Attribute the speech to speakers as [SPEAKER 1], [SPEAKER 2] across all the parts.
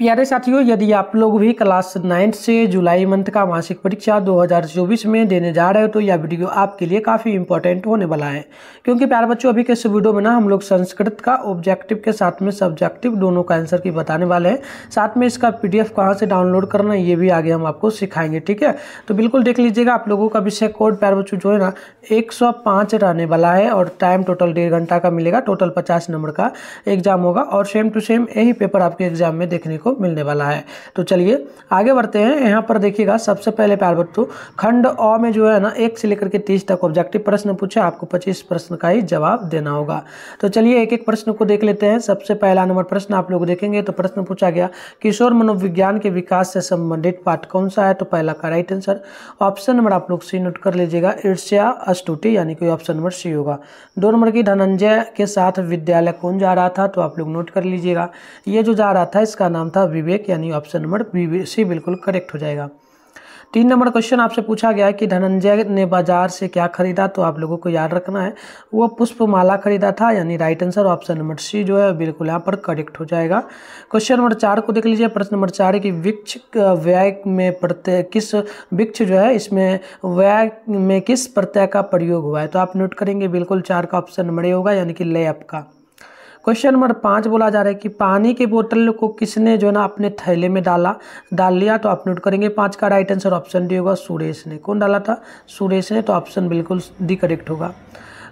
[SPEAKER 1] प्यारे साथियों यदि आप लोग भी क्लास नाइन्थ से जुलाई मंथ का मासिक परीक्षा 2024 में देने जा रहे हो तो यह वीडियो आपके लिए काफ़ी इंपॉर्टेंट होने वाला है क्योंकि प्यारे बच्चों अभी के इस वीडियो में ना हम लोग संस्कृत का ऑब्जेक्टिव के साथ में सब्जेक्टिव दोनों का आंसर की बताने वाले हैं साथ में इसका पी डी कहाँ से डाउनलोड करना ये भी आगे हम आपको सिखाएंगे ठीक है तो बिल्कुल देख लीजिएगा आप लोगों का विषय कोड प्यार बच्चों जो है ना एक रहने वाला है और टाइम टोटल डेढ़ घंटा का मिलेगा टोटल पचास नंबर का एग्जाम होगा और सेम टू सेम यही पेपर आपके एग्जाम में देखने को आपको मिलने वाला है तो चलिए आगे बढ़ते हैं यहाँ पर देखिएगा सबसे पहले प्यार बच्चों खंड अ में जो है ना एक से लेकर के तीस तक ऑब्जेक्टिव प्रश्न पूछे आपको पच्चीस प्रश्न का ही जवाब देना होगा तो चलिए एक एक प्रश्न को देख लेते हैं सबसे पहला नंबर प्रश्न आप लोग देखेंगे तो प्रश्न पूछा गया किशोर मनोविज्ञान के विकास से संबंधित पाठ कौन सा है तो पहला का राइट आंसर ऑप्शन नंबर आप लोग सी नोट कर लीजिएगा ईर्ष्या अस्तुति यानी कि ऑप्शन नंबर सी होगा दो नंबर की धनंजय के साथ विद्यालय कौन जा रहा था तो आप लोग नोट कर लीजिएगा ये जो जा रहा था इसका नाम था था विवेक यानी ऑप्शन नंबर सी बिल्कुल करेक्ट हो जाएगा तीन नंबर क्वेश्चन आपसे पूछा गया है कि धनंजय ने बाजार से क्या खरीदा तो आप लोगों को याद रखना है वो पुष्पमाला खरीदा था यानी right answer option number C जो है बिल्कुल यहाँ पर करेक्ट हो जाएगा क्वेश्चन नंबर चार को देख लीजिए प्रश्न नंबर चार है कि वृक्ष व्यय में प्रत्यय किस वृक्ष जो है इसमें व्यय में किस प्रत्यय का प्रयोग हुआ है तो आप नोट करेंगे बिल्कुल चार का ऑप्शन नंबर ए होगा यानी कि लेप का क्वेश्चन नंबर पाँच बोला जा रहा है कि पानी के बोतल को किसने जो है ना अपने थैले में डाला डाल लिया तो आप नोट करेंगे पाँच का राइट आंसर ऑप्शन डी होगा सुरेश ने कौन डाला था सुरेश ने तो ऑप्शन बिल्कुल डी करेक्ट होगा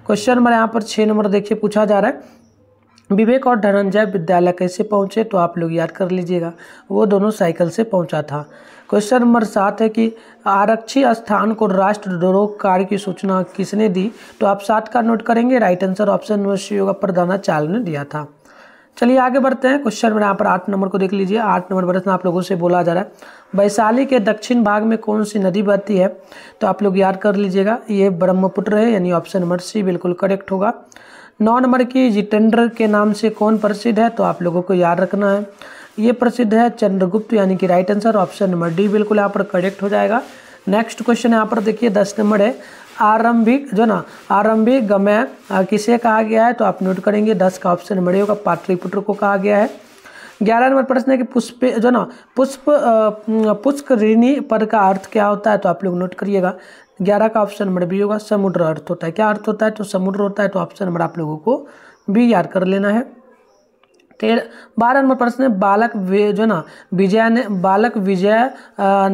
[SPEAKER 1] क्वेश्चन नंबर यहाँ पर छः नंबर देखिए पूछा जा रहा है विवेक और धनंजय विद्यालय कैसे पहुंचे तो आप लोग याद कर लीजिएगा वो दोनों साइकिल से पहुंचा था क्वेश्चन नंबर सात है कि आरक्षी स्थान को राष्ट्रद्रोह कार्य की सूचना किसने दी तो आप सात का नोट करेंगे right answer option number C होगा प्रधानाचार्य ने दिया था चलिए आगे बढ़ते हैं क्वेश्चन में यहाँ पर आठ नंबर को देख लीजिए आठ नंबर प्रश्न आप लोगों से बोला जा रहा है वैशाली के दक्षिण भाग में कौन सी नदी बहती है तो आप लोग याद कर लीजिएगा ये ब्रह्मपुत्र है यानी ऑप्शन नंबर सी बिल्कुल करेक्ट होगा नौ नंबर की जितेंद्र के नाम से कौन प्रसिद्ध है तो आप लोगों को याद रखना है ये प्रसिद्ध है चंद्रगुप्त यानी कि right answer option number D बिल्कुल यहाँ पर करेक्ट हो जाएगा नेक्स्ट क्वेश्चन यहाँ पर देखिए दस नंबर है आरंभिक जो ना आरंभिक गमय किसे कहा गया है तो आप नोट करेंगे दस का ऑप्शन नंबर होगा पाटलिपुत्र को कहा गया है ग्यारह नंबर प्रश्न है कि पुष्प जो ना पुष्प पुष्क ऋणी पद का अर्थ क्या होता है तो आप लोग नोट करिएगा ग्यारह का ऑप्शन नंबर बी होगा समुद्र अर्थ होता है क्या अर्थ होता है तो समुद्र होता है तो ऑप्शन नंबर आप लोगों को बी याद कर लेना है तेरह बारह नंबर प्रश्न है बालक जो ना विजय ने बालक विजय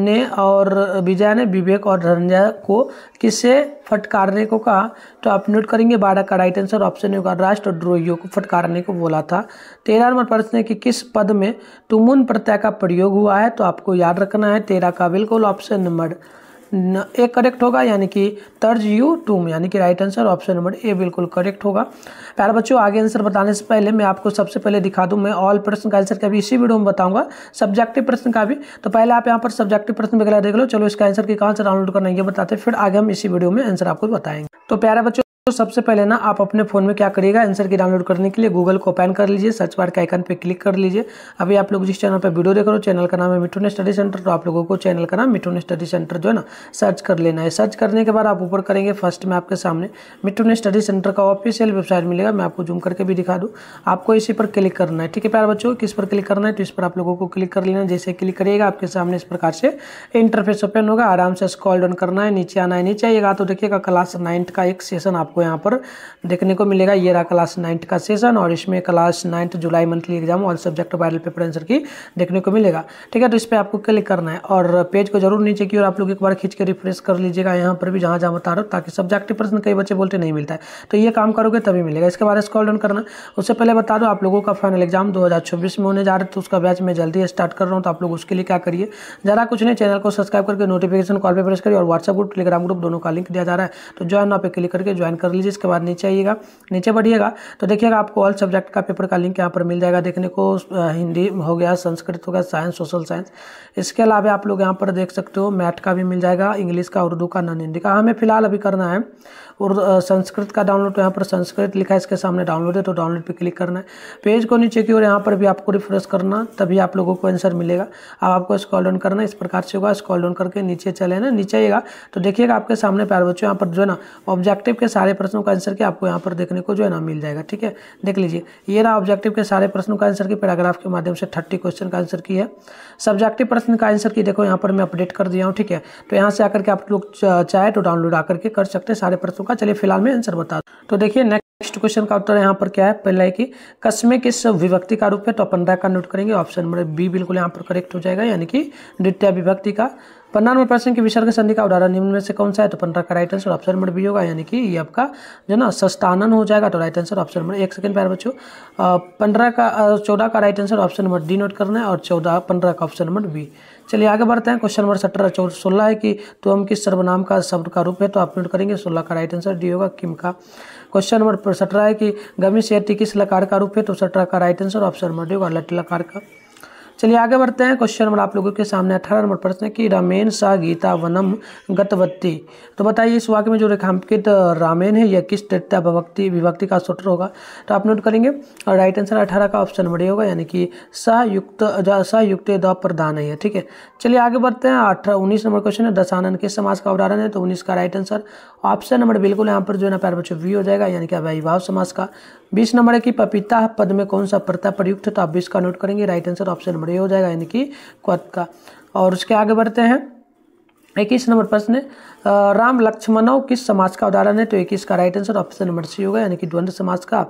[SPEAKER 1] ने और विजय ने विवेक और धनंजय को किससे फटकारने को कहा तो आप नोट करेंगे बारह का राइट आंसर ऑप्शन होगा राष्ट्रद्रोहियों को फटकारने को बोला था तेरह नंबर प्रश्न है कि किस पद में तुमुन प्रत्यय का प्रयोग हुआ है तो आपको याद रखना है तेरह का बिल्कुल ऑप्शन नंबर ए करेक्ट होगा यानी कि तर्ज यू टूम यानी कि right answer option number A बिल्कुल करेक्ट होगा प्यारे बच्चों आगे आंसर बताने से पहले मैं आपको सबसे पहले दिखा दूं मैं ऑल प्रश्न का आंसर का भी इसी वीडियो में बताऊंगा सब्जेक्टिव प्रश्न का भी तो पहले आप यहाँ पर सब्जेक्टिव प्रश्न वगैरह देख लो चलो इसका आंसर की कहाँ से डाउनलोड करना ये बताते फिर आगे हम इसी वीडियो में आंसर आपको बताएंगे तो प्यारे बच्चों तो सबसे पहले ना आप अपने फ़ोन में क्या करिएगा आंसर की डाउनलोड करने के लिए गूगल को ओपन कर लीजिए सर्च बार के आइकन पे क्लिक कर लीजिए अभी आप लोग जिस चैनल पर वीडियो देख रहे हो चैनल का नाम है मिठून स्टडी सेंटर तो आप लोगों को चैनल का नाम मिठून स्टडी सेंटर जो है ना सर्च कर लेना है सर्च करने के बाद आप ऊपर करेंगे फर्स्ट में आपके सामने मिठून स्टडी सेंटर का ऑफिशियल वेबसाइट मिलेगा मैं आपको जूम करके भी दिखा दूँ आपको इसी पर क्लिक करना है ठीक है प्यार बच्चों किस पर क्लिक करना है तो इस पर आप लोगों को क्लिक कर लेना है जैसे क्लिक करिएगा आपके सामने इस प्रकार से इंटरफेस ओपन होगा आराम से स्कॉल डाउन करना है नीचे आना है नीचे आइएगा तो देखिएगा क्लास नाइन्थ का एक सेशन आप आपको यहाँ पर देखने को मिलेगा ये रहा क्लास नाइन्थ का सेशन और इसमें क्लास नाइन्थ जुलाई monthly exam all subject viral paper answer key देखने को मिलेगा ठीक है तो इस पर आपको क्लिक करना है और पेज को जरूर नीचे की और आप लोग एक बार खींच के रिफ्रेश कर लीजिएगा यहाँ पर भी जहाँ जहाँ बता रहा ताकि सब्जेक्टिव प्रश्न कई बच्चे बोलते नहीं मिलता है तो ये काम करोगे तभी मिलेगा इसके बारे में स्कॉल डाउन करना उससे पहले बता दो आप लोगों का फाइनल एग्जाम दो में होने जा रहे तो उसका बैच मैं जल्दी स्टार्ट कर रहा हूँ तो आप लोग उसके लिए क्या करिए ज़्यादा कुछ नहीं चैनल को सब्सक्राइब करके नोटिफिकेशन कॉल पर प्रेस करिए और व्हाट्सअप ग्रुप टेलीग्राम ग्रुप दोनों का लिंक दिया जा रहा है तो ज्वाइन आप क्लिक करके ज्वाइन कर लीजिए इसके बाद नीचे आइएगा नीचे बढ़िएगा तो देखिएगा आपको ऑल सब्जेक्ट का पेपर का लिंक यहाँ पर मिल जाएगा देखने को हिंदी हो गया संस्कृत हो गया साइंस सोशल साइंस इसके अलावा आप लोग यहाँ पर देख सकते हो मैथ का भी मिल जाएगा इंग्लिश का उर्दू का नॉन हिंदी का हाँ, हमें फिलहाल अभी करना है उर्दू संस्कृत का डाउनलोड तो यहाँ पर संस्कृत लिखा है इसके सामने डाउनलोड है तो डाउनलोड पर क्लिक करना है पेज को नीचे की ओर यहाँ पर भी आपको रिफ्रेश करना तभी आप लोगों को आंसर मिलेगा अब आपको स्कॉल डाउन करना इस प्रकार से होगा स्कॉल डाउन करके नीचे चले ना नीचे आएगा तो देखिएगा आपके सामने प्यार बच्चों यहाँ पर जो है ना ऑब्जेक्टिव के सारे सारे प्रश्नों का आंसर क्या आपको यहाँ पर देखने को जो है ना मिल जाएगा ठीक है देख लीजिए ये रहा ऑब्जेक्टिव के सारे प्रश्नों का आंसर की पैराग्राफ के माध्यम से थर्टी क्वेश्चन का आंसर की है सब्जेक्टिव प्रश्न का आंसर की देखो यहाँ पर मैं अपडेट कर दिया हूँ ठीक है तो यहाँ से आकर के आप लोग चाहे तो डाउनलोड आकर के कर सकते हैं सारे प्रश्नों का चलिए फिलहाल मैं आंसर बता तो देखिए नेक्स्ट नेक्स्ट क्वेश्चन का उत्तर यहाँ पर क्या है पहला है कि कस्मे किस विभक्ति का रूप है तो पंद्रह का नोट करेंगे ऑप्शन नंबर बी बिल्कुल यहाँ पर करेक्ट हो जाएगा यानी कि द्वितीय विभक्ति का पंद्रह नंबर प्रश्न की विसर्ग संधि का उदाहरण निम्न में से कौन सा है तो पंद्रह का right answer option number B होगा यानी कि ये आपका जो ना सस्तानन हो जाएगा तो राइट आंसर ऑप्शन नंबर एक सेकंड पैर बच्चों पंद्रह का चौदह का right answer option number D note करना है और चौदह पंद्रह का ऑप्शन नंबर बी चलिए आगे बढ़ते हैं क्वेश्चन नंबर सत्रह सोलह है कि तुम किस सर्वनाम का शब्द का रूप है तो आप नोट करेंगे सोलह का राइट आंसर डी होगा किम का क्वेश्चन नंबर सत्रह है कि गमी शेयर किस लकार का रूप है तो सत्रह का right answer option number D लट्टी लकार का चलिए आगे बढ़ते हैं क्वेश्चन नंबर आप लोगों के सामने अठारह नंबर प्रश्न है कि रामेन सा गीता वनम गतवत्ती तो बताइए इस वाक्य में जो रेखांकित रामेन है यह किस तृतीय विभक्ति विभक्ति का सूत्र होगा तो आप नोट करेंगे और राइट आंसर अठारह का ऑप्शन बड़े होगा यानी कि सयुक्त सयुक्त द प्रधान है ठीक है चलिए आगे बढ़ते हैं अठारह उन्नीस नंबर क्वेश्चन है दशानंद किस समाज का उदाहरण है तो उन्नीस का राइट आंसर ऑप्शन नंबर बिल्कुल यहाँ पर जो है ना पैर बच्चों वी हो जाएगा यानी कि अभिभाव समाज का बीस नंबर है कि पपीता पद में कौन सा प्रता प्रयुक्त तो आप बीस का नोट करेंगे right answer option number A हो जाएगा यानी कि क्वत का और उसके आगे बढ़ते हैं इक्कीस नंबर प्रश्न राम लक्ष्मणव किस समाज का उदाहरण है तो इक्कीस का right answer option number C होगा यानी कि द्वंद्व समाज का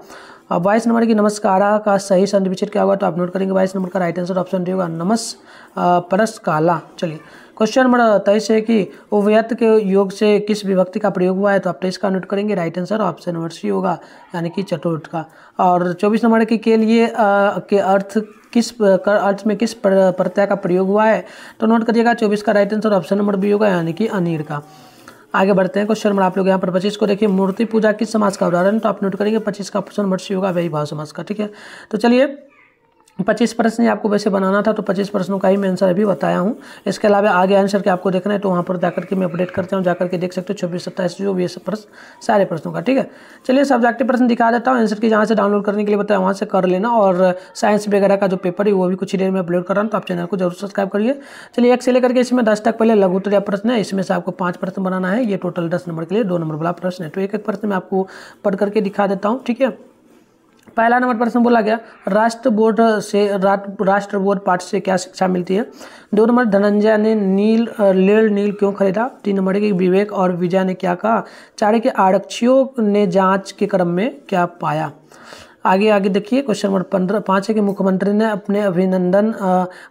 [SPEAKER 1] और बाईस नंबर की नमस्कार का सही संधि विचित क्या होगा तो आप नोट करेंगे बाईस नंबर का राइट आंसर ऑप्शन डी होगा नमस परस काला चलिए क्वेश्चन नंबर तेईस है कि उव्यत के योग से किस विभक्ति का प्रयोग हुआ है तो आप तेईस तो का नोट करेंगे right answer option number C होगा यानी कि चतुर्थ का और चौबीस नंबर के, के लिए आ, के अर्थ किस अर्थ में किस प्रत्यय का प्रयोग हुआ है तो नोट करिएगा चौबीस का right answer option number B होगा यानी कि अनिर का आगे बढ़ते हैं क्वेश्चन नंबर आप लोग यहाँ पर पच्चीस को देखिए मूर्ति पूजा किस समाज का उदाहरण तो आप नोट करेंगे पच्चीस का ऑप्शन नंबर सी होगा वही भाव समाज का ठीक है तो चलिए पच्चीस प्रश्न आपको वैसे बनाना था तो पच्चीस प्रश्नों का ही मैं आंसर अभी बताया हूँ इसके अलावा आगे आंसर के आपको देखना है तो वहाँ पर जाकर के मैं अपडेट करता हूँ जाकर के देख सकते हो छब्बीस सत्ताईस जो भी प्रश्न सारे प्रश्नों का ठीक है चलिए सब्जेक्टिव प्रश्न दिखा देता हूँ आंसर की जहाँ से डाउनलोड करने के लिए बताया वहाँ से कर लेना और साइंस वगैरह का जो पेपर है वो भी कुछ ही देर में अपलोड कर रहा हूँ तो आप चैनल को जरूर सब्सक्राइब करिए चलिए एक से लेकर के इसमें दस तक पहले लघु उत्तर प्रश्न है इसमें से आपको पाँच प्रश्न बनाना है ये टोटल दस नंबर के लिए दो नंबर वाला प्रश्न है तो एक एक प्रश्न मैं आपको पढ़ करके दिखा देता हूँ ठीक है पहला नंबर प्रश्न बोला गया राष्ट्र बोर्ड से रा, राष्ट्र बोर्ड पाठ से क्या शिक्षा मिलती है दो नंबर धनंजय ने नील लेल नील क्यों खरीदा तीन नंबर के विवेक और विजय ने क्या कहा चार के आरक्षियों ने जांच के क्रम में क्या पाया आगे आगे देखिए क्वेश्चन नंबर पंद्रह पाँच है कि मुख्यमंत्री ने अपने अभिनंदन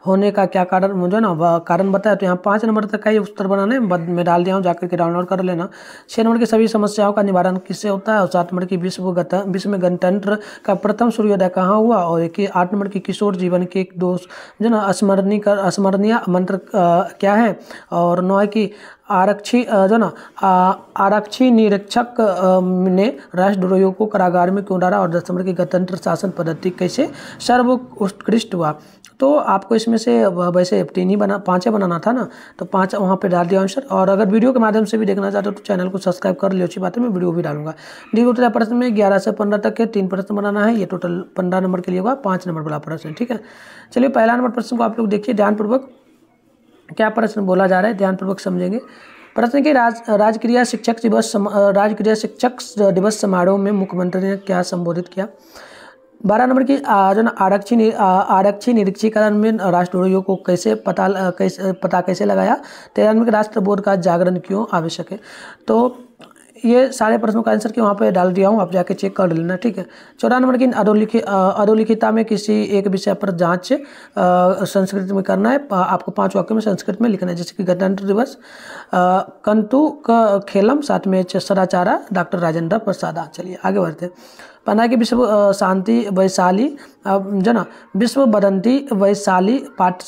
[SPEAKER 1] होने का क्या कारण जो ना कारण बताया तो यहाँ पाँच नंबर तक का ये उत्तर बनाने में डाल दिया हूँ जाकर के डाउनलोड कर लेना छः नंबर की सभी समस्याओं का निवारण किससे होता है और सात नंबर की विश्व विश्व में गणतंत्र का प्रथम सूर्योदय कहाँ हुआ और एक आठ नंबर की किशोर जीवन के एक दोष जो ना स्मरणीय स्मरणीय मंत्र क्या है और नौ है कि आरक्षी जो ना आरक्षी निरीक्षक ने राष्ट्रद्रोहियों को कारागार में क्यों डाला और दस नंबर की गणतंत्र शासन पद्धति कैसे सर्वोत्कृष्ट हुआ तो आपको इसमें से वैसे तीन ही बना पाँचे बनाना था ना तो पाँच वहाँ पे डाल दिया आंसर और अगर वीडियो के माध्यम से भी देखना चाहते हो तो चैनल को सब्सक्राइब कर लियो अच्छी बात है मैं वीडियो भी डालूंगा डी उत्तर प्रश्न में ग्यारह से पंद्रह तक के तीन प्रश्न बनाना है ये टोटल पंद्रह नंबर के लिए होगा पाँच नंबर वाला प्रश्न ठीक है चलिए पहला नंबर प्रश्न को आप लोग देखिए ध्यानपूर्वक क्या प्रश्न बोला जा रहा है ध्यानपूर्वक समझेंगे प्रश्न के राज राजक्रिया शिक्षक दिवस राजक्रिया शिक्षक दिवस समारोह में मुख्यमंत्री ने क्या संबोधित किया बारह नंबर की जो ना आरक्षी आरक्षी निरीक्षीकरण में राष्ट्रद्रोहियों को कैसे पता कैसे पता कैसे लगाया तेरह नंबर के राष्ट्र बोध का जागरण क्यों आवश्यक है तो ये सारे प्रश्नों का आंसर के वहाँ पर डाल दिया हूँ आप जाके चेक कर लेना ठीक है चौदह नंबर की अधोलिखित अधोलिखिता में किसी एक विषय पर जाँच संस्कृत में करना है आपको पाँच वाक्यों में संस्कृत में लिखना है जैसे कि गणतंत्र दिवस कंतु का खेलम साथ में सदाचारा डॉक्टर राजेंद्र प्रसाद चलिए आगे बढ़ते हैं पना की विश्व शांति वैशाली जो ना विश्व बदंती वैशाली पाठ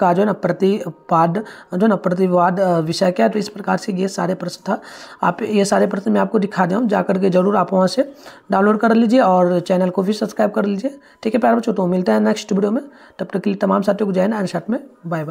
[SPEAKER 1] का जो ना प्रतिपाद जो ना प्रतिवाद विषय क्या है तो इस प्रकार से ये सारे प्रश्न था आप ये सारे प्रश्न मैं आपको दिखा दें जा करके जरूर आप वहाँ से डाउनलोड कर लीजिए और चैनल को भी सब्सक्राइब कर लीजिए ठीक है प्यार बच्चों तो मिलता है नेक्स्ट वीडियो में तब तक के लिए तमाम साथियों को जय ना एंड शर्ट में बाय बाय